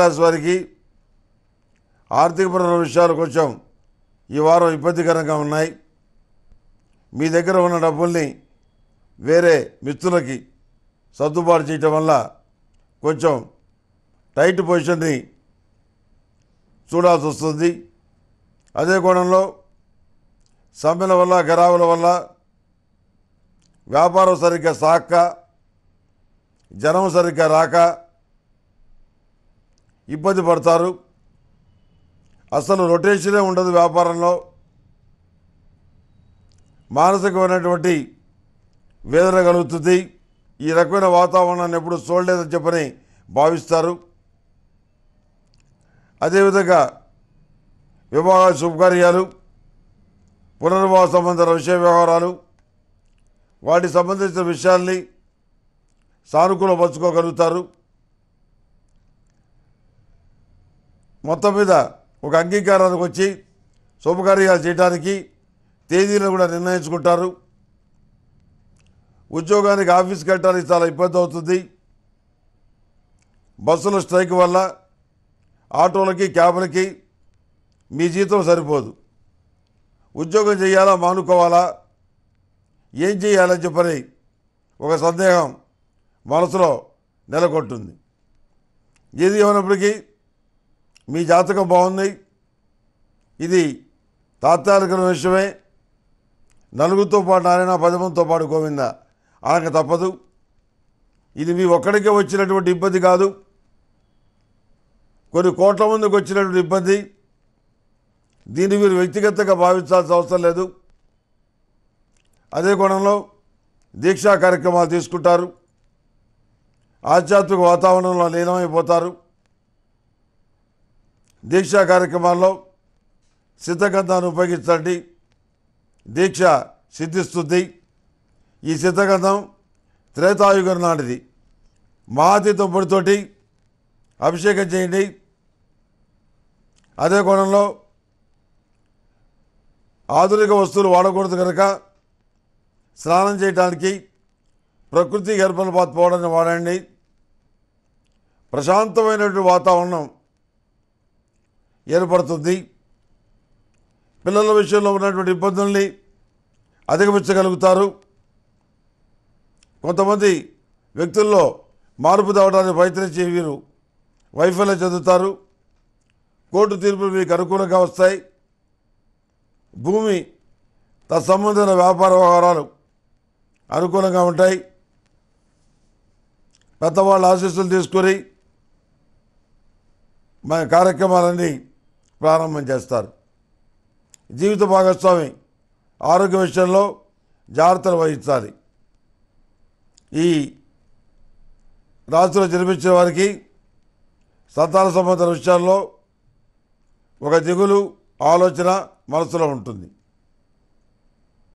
రాశి వారికి ఆర్థికపరమైన విషయాలు కొంచెం ఈ వారం ఇబ్బందికరంగా ఉన్నాయి మీ దగ్గర ఉన్న డబ్బుల్ని వేరే మిత్రులకి సర్దుబాటు చేయటం వల్ల కొంచెం టైట్ పొజిషన్ని చూడాల్సి వస్తుంది అదే కోణంలో సమ్మెల వల్ల గరావుల వల్ల వ్యాపారం సరిగ్గా సాక్క జనం సరిగ్గా రాక ఇబ్బంది పడతారు అసలు రొటేషనే ఉండదు వ్యాపారంలో మానసికమైనటువంటి వేదన కలుగుతుంది ఈ రకమైన వాతావరణాన్ని ఎప్పుడు చూడలేదని చెప్పని భావిస్తారు అదేవిధంగా వివాహ శుభకార్యాలు పునర్వాహ సంబంధ విషయ వ్యవహారాలు వాటికి సంబంధించిన విషయాల్ని సానుకూలపరుచుకోగలుగుతారు మొత్తం మీద ఒక అంగీకారానికి వచ్చి శుభకార్యాలు చేయడానికి తేదీలను కూడా నిర్ణయించుకుంటారు ఉద్యోగానికి ఆఫీస్ వెళ్ళడానికి చాలా ఇబ్బంది అవుతుంది బస్సుల స్ట్రైక్ వల్ల ఆటోలకి క్యాబ్లకి మీ జీతం సరిపోదు ఉద్యోగం చేయాలా మానుకోవాలా ఏం చేయాలని చెప్పని ఒక సందేహం మనసులో నెలకొంటుంది ఏది ఏమైనప్పటికీ మీ జాతకం బాగుంది ఇది తాత్కాలిక విషయమే నలుగురితో పాటు నారాయణ పదమంతో పాటు గోవింద అనక తప్పదు ఇది మీ ఒక్కడికే వచ్చినటువంటి ఇబ్బంది కాదు కొన్ని కోట్ల మందికి వచ్చినటువంటి ఇబ్బంది దీన్ని మీరు వ్యక్తిగతంగా భావించాల్సిన అవసరం లేదు అదే కోణంలో దీక్షా కార్యక్రమాలు తీసుకుంటారు ఆధ్యాత్మిక వాతావరణంలో లీనమైపోతారు దీక్షా కార్యక్రమాల్లో సిద్ధగంధాన్ని ఉపయోగించండి దీక్ష సిద్ధిస్తుంది ఈ సిద్ధగంధం త్రేతాయుగం నాటిది మహాతీతం పొడితోటి అభిషేకం చేయండి అదే కోణంలో ఆధునిక వస్తువులు వాడకూడదు కనుక స్నానం చేయడానికి ప్రకృతి గర్భలపాత్ పోవడానికి వాడండి ప్రశాంతమైనటువంటి వాతావరణం ఏర్పడుతుంది పిల్లల విషయంలో ఉన్నటువంటి ఇబ్బందుల్ని అధిగమించగలుగుతారు కొంతమంది వ్యక్తుల్లో మార్పు తేవడానికి ప్రయత్నించి వీరు వైఫల్యం చెందుతారు కోర్టు తీర్పులు మీకు అనుకూలంగా వస్తాయి భూమి తత్సంబంధమైన వ్యాపార వ్యవహారాలు అనుకూలంగా ఉంటాయి పెద్దవాళ్ళ ఆశీస్సులు తీసుకొని మా కార్యక్రమాలన్నీ ప్రారంభం చేస్తారు జీవిత భాగస్వామి ఆరోగ్య విషయంలో జాగ్రత్తలు వహించాలి ఈ రాశిలో జన్మించిన వారికి సంతాన సంబంధ విషయాల్లో ఒక దిగులు ఆలోచన మనసులో ఉంటుంది